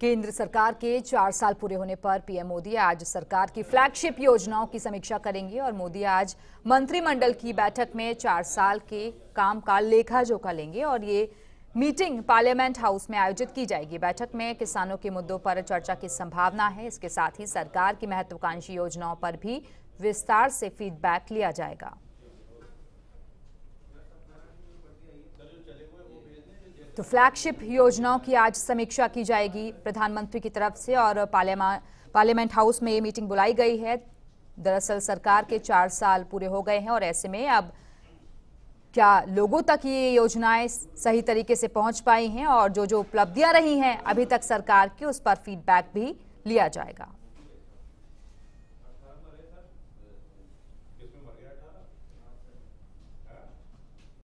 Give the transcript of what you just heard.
केंद्र सरकार के चार साल पूरे होने पर पीएम मोदी आज सरकार की फ्लैगशिप योजनाओं की समीक्षा करेंगे और मोदी आज मंत्रिमंडल की बैठक में चार साल के काम का लेखा जोखा लेंगे और ये मीटिंग पार्लियामेंट हाउस में आयोजित की जाएगी बैठक में किसानों के मुद्दों पर चर्चा की संभावना है इसके साथ ही सरकार की महत्वाकांक्षी योजनाओं पर भी विस्तार से फीडबैक लिया जाएगा तो फ्लैगशिप योजनाओं की आज समीक्षा की जाएगी प्रधानमंत्री की तरफ से और पार्लियामेंट हाउस में ये मीटिंग बुलाई गई है दरअसल सरकार के चार साल पूरे हो गए हैं और ऐसे में अब क्या लोगों तक ये योजनाएं सही तरीके से पहुंच पाई हैं और जो जो उपलब्धियां रही हैं अभी तक सरकार की उस पर फीडबैक भी लिया जाएगा